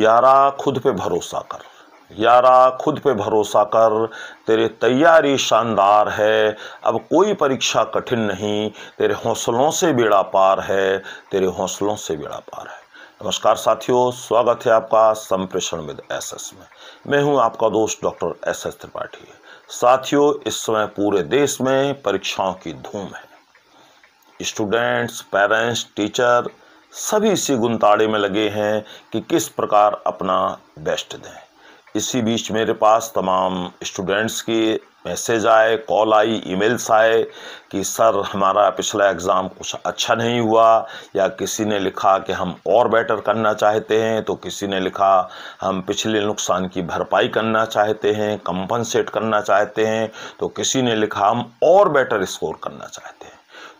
यारा खुद पे भरोसा कर यारा खुद पे भरोसा कर तेरी तैयारी शानदार है अब कोई परीक्षा कठिन नहीं तेरे हौसलों से बेड़ा पार है तेरे हौसलों से बेड़ा पार है नमस्कार साथियों स्वागत है आपका संप्रेषण विद एस एस में मैं हूं आपका दोस्त डॉक्टर एस एस त्रिपाठी साथियों इस समय पूरे देश में परीक्षाओं की धूम है स्टूडेंट्स पेरेंट्स टीचर सभी इसी गुंताड़े में लगे हैं कि किस प्रकार अपना बेस्ट दें इसी बीच मेरे पास तमाम स्टूडेंट्स के मैसेज आए कॉल आई ईमेल्स आए कि सर हमारा पिछला एग्ज़ाम कुछ अच्छा नहीं हुआ या किसी ने लिखा कि हम और बेटर करना चाहते हैं तो किसी ने लिखा हम पिछले नुकसान की भरपाई करना चाहते हैं कंपनसेट करना चाहते हैं तो किसी ने लिखा हम और बेटर स्कोर करना चाहते हैं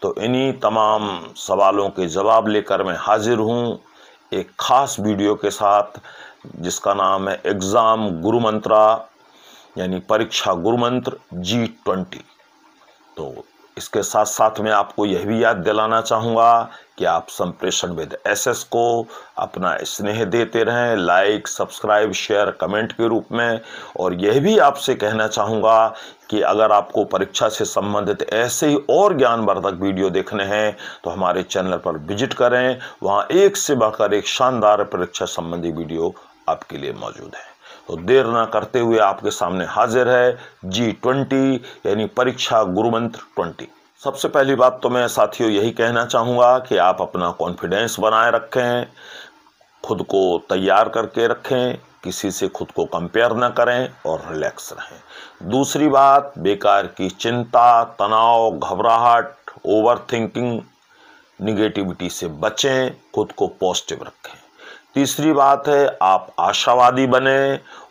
तो इन्हीं तमाम सवालों के जवाब लेकर मैं हाजिर हूँ एक ख़ास वीडियो के साथ जिसका नाम है एग्ज़ाम गुरु मंत्रा यानी परीक्षा गुरु मंत्र जी ट्वेंटी तो इसके साथ साथ मैं आपको यह भी याद दिलाना चाहूँगा कि आप संप्रेषण विद एसएस को अपना स्नेह देते रहें लाइक सब्सक्राइब शेयर कमेंट के रूप में और यह भी आपसे कहना चाहूँगा कि अगर आपको परीक्षा से संबंधित ऐसे ही और ज्ञानवर्धक वीडियो देखने हैं तो हमारे चैनल पर विजिट करें वहाँ एक से बढ़कर एक शानदार परीक्षा संबंधी वीडियो आपके लिए मौजूद है तो देर ना करते हुए आपके सामने हाजिर है जी ट्वेंटी यानी परीक्षा गुरुमंत्र ट्वेंटी सबसे पहली बात तो मैं साथियों यही कहना चाहूँगा कि आप अपना कॉन्फिडेंस बनाए रखें खुद को तैयार करके रखें किसी से खुद को कंपेयर ना करें और रिलैक्स रहें दूसरी बात बेकार की चिंता तनाव घबराहट ओवर थिंकिंग निगेटिविटी से बचें खुद को पॉजिटिव रखें तीसरी बात है आप आशावादी बने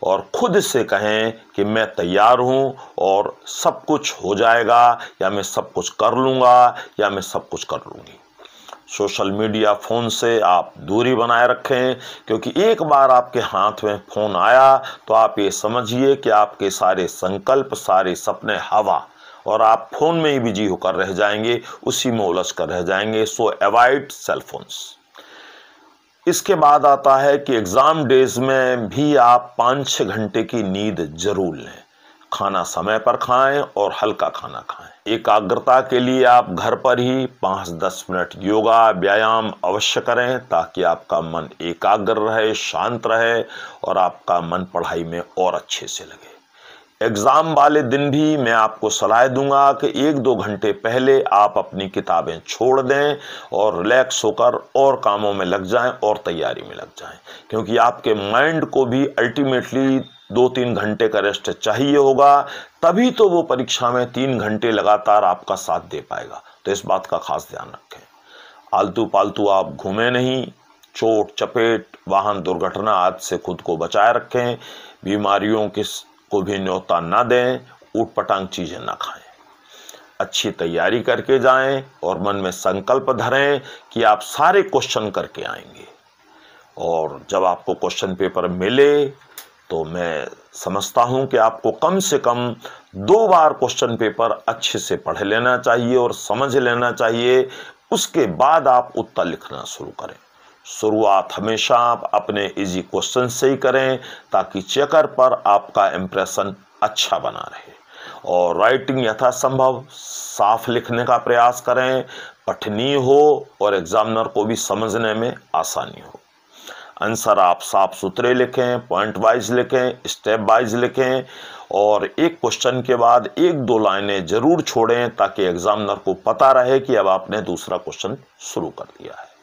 और खुद से कहें कि मैं तैयार हूं और सब कुछ हो जाएगा या मैं सब कुछ कर लूँगा या मैं सब कुछ कर लूँगी सोशल मीडिया फ़ोन से आप दूरी बनाए रखें क्योंकि एक बार आपके हाथ में फ़ोन आया तो आप ये समझिए कि आपके सारे संकल्प सारे सपने हवा और आप फ़ोन में ही बिजी होकर रह जाएंगे उसी में उलझ कर रह जाएंगे सो अवॉइड सेल फोन्स इसके बाद आता है कि एग्ज़ाम डेज में भी आप पाँच छः घंटे की नींद ज़रूर लें खाना समय पर खाएं और हल्का खाना खाएं एकाग्रता के लिए आप घर पर ही पाँच दस मिनट योगा व्यायाम अवश्य करें ताकि आपका मन एकाग्र रहे शांत रहे और आपका मन पढ़ाई में और अच्छे से लगे एग्ज़ाम वाले दिन भी मैं आपको सलाह दूंगा कि एक दो घंटे पहले आप अपनी किताबें छोड़ दें और रिलैक्स होकर और कामों में लग जाएं और तैयारी में लग जाएं क्योंकि आपके माइंड को भी अल्टीमेटली दो तीन घंटे का रेस्ट चाहिए होगा तभी तो वो परीक्षा में तीन घंटे लगातार आपका साथ दे पाएगा तो इस बात का खास ध्यान रखें आलतू पालतू आप घूमें नहीं चोट चपेट वाहन दुर्घटना आज से खुद को बचाए रखें बीमारियों के को भी न्योता ना दें ऊट पटांग चीज़ें ना खाएं अच्छी तैयारी करके जाएं और मन में संकल्प धरें कि आप सारे क्वेश्चन करके आएंगे और जब आपको क्वेश्चन पेपर मिले तो मैं समझता हूं कि आपको कम से कम दो बार क्वेश्चन पेपर अच्छे से पढ़ लेना चाहिए और समझ लेना चाहिए उसके बाद आप उत्तर लिखना शुरू करें शुरुआत हमेशा आप अपने इजी क्वेश्चन से ही करें ताकि चेकर पर आपका इम्प्रेशन अच्छा बना रहे और राइटिंग यथासंभव साफ लिखने का प्रयास करें पठनीय हो और एग्ज़ामिनर को भी समझने में आसानी हो आंसर आप साफ सुथरे लिखें पॉइंट वाइज लिखें स्टेप वाइज लिखें और एक क्वेश्चन के बाद एक दो लाइनें ज़रूर छोड़ें ताकि एग्ज़ामिनर को पता रहे कि अब आपने दूसरा क्वेश्चन शुरू कर दिया है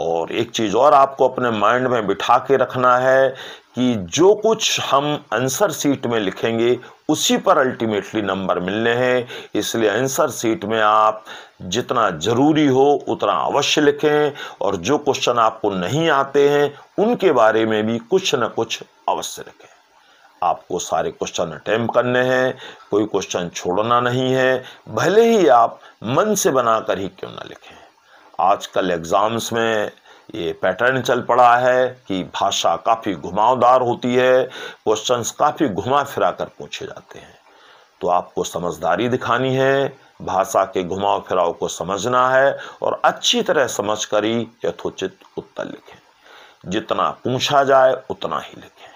और एक चीज़ और आपको अपने माइंड में बिठा के रखना है कि जो कुछ हम आंसर सीट में लिखेंगे उसी पर अल्टीमेटली नंबर मिलने हैं इसलिए आंसर सीट में आप जितना ज़रूरी हो उतना अवश्य लिखें और जो क्वेश्चन आपको नहीं आते हैं उनके बारे में भी कुछ न कुछ अवश्य लिखें आपको सारे क्वेश्चन अटैम्प करने हैं कोई क्वेश्चन छोड़ना नहीं है भले ही आप मन से बनाकर ही क्यों ना लिखें आजकल एग्ज़ाम्स में ये पैटर्न चल पड़ा है कि भाषा काफ़ी घुमावदार होती है क्वेश्चंस काफ़ी घुमा फिरा कर पूछे जाते हैं तो आपको समझदारी दिखानी है भाषा के घुमाव फिराव को समझना है और अच्छी तरह समझ कर ही यथोचित उत्तर लिखें जितना पूछा जाए उतना ही लिखें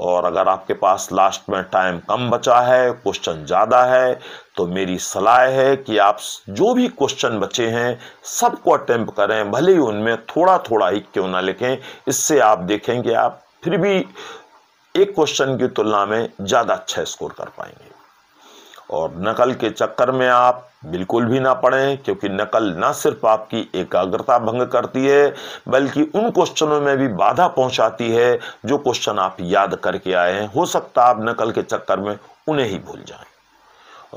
और अगर आपके पास लास्ट में टाइम कम बचा है क्वेश्चन ज़्यादा है तो मेरी सलाह है कि आप जो भी क्वेश्चन बचे हैं सबको अटैम्प्ट करें भले ही उनमें थोड़ा थोड़ा ही क्यों ना लिखें इससे आप देखेंगे आप फिर भी एक क्वेश्चन की तुलना में ज़्यादा अच्छा स्कोर कर पाएंगे और नकल के चक्कर में आप बिल्कुल भी ना पढ़ें क्योंकि नकल ना सिर्फ आपकी एकाग्रता भंग करती है बल्कि उन क्वेश्चनों में भी बाधा पहुंचाती है जो क्वेश्चन आप याद करके आए हैं हो सकता है आप नकल के चक्कर में उन्हें ही भूल जाएं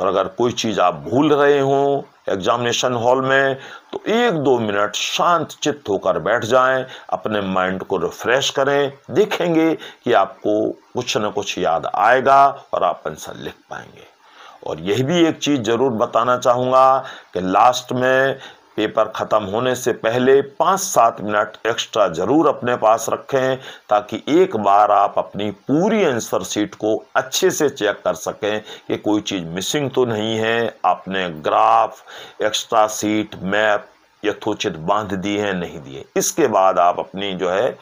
और अगर कोई चीज़ आप भूल रहे हों एग्जामिनेशन हॉल में तो एक दो मिनट शांत चित्त होकर बैठ जाएं अपने माइंड को रिफ्रेश करें देखेंगे कि आपको कुछ ना कुछ याद आएगा और आप आंसर लिख पाएंगे और यह भी एक चीज़ ज़रूर बताना चाहूँगा कि लास्ट में पेपर ख़त्म होने से पहले पाँच सात मिनट एक्स्ट्रा ज़रूर अपने पास रखें ताकि एक बार आप अपनी पूरी आंसर सीट को अच्छे से चेक कर सकें कि कोई चीज़ मिसिंग तो नहीं है आपने ग्राफ एक्स्ट्रा सीट मैप यथोचित बांध दिए हैं नहीं दिए इसके बाद आप अपनी जो है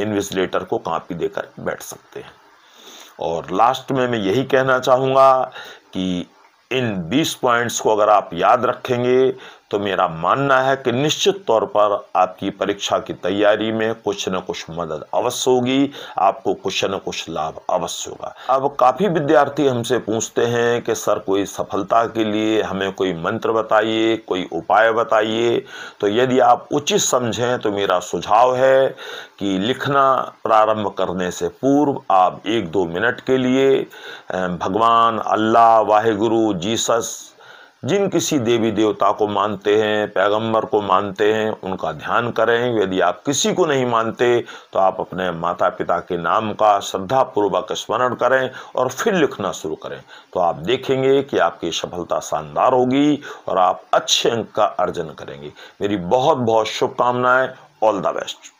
इन्विजलेटर को कांपी देकर बैठ सकते हैं और लास्ट में मैं यही कहना चाहूँगा कि इन 20 पॉइंट्स को अगर आप याद रखेंगे तो मेरा मानना है कि निश्चित तौर पर आपकी परीक्षा की तैयारी में कुछ न कुछ मदद अवश्य होगी आपको कुछ न कुछ लाभ अवश्य होगा अब काफ़ी विद्यार्थी हमसे पूछते हैं कि सर कोई सफलता के लिए हमें कोई मंत्र बताइए कोई उपाय बताइए तो यदि आप उचित समझें तो मेरा सुझाव है कि लिखना प्रारंभ करने से पूर्व आप एक दो मिनट के लिए भगवान अल्लाह वाहेगुरु जीसस जिन किसी देवी देवता को मानते हैं पैगंबर को मानते हैं उनका ध्यान करें यदि आप किसी को नहीं मानते तो आप अपने माता पिता के नाम का श्रद्धापूर्वक स्मरण करें और फिर लिखना शुरू करें तो आप देखेंगे कि आपकी सफलता शानदार होगी और आप अच्छे अंक का अर्जन करेंगे मेरी बहुत बहुत शुभकामनाएं ऑल द बेस्ट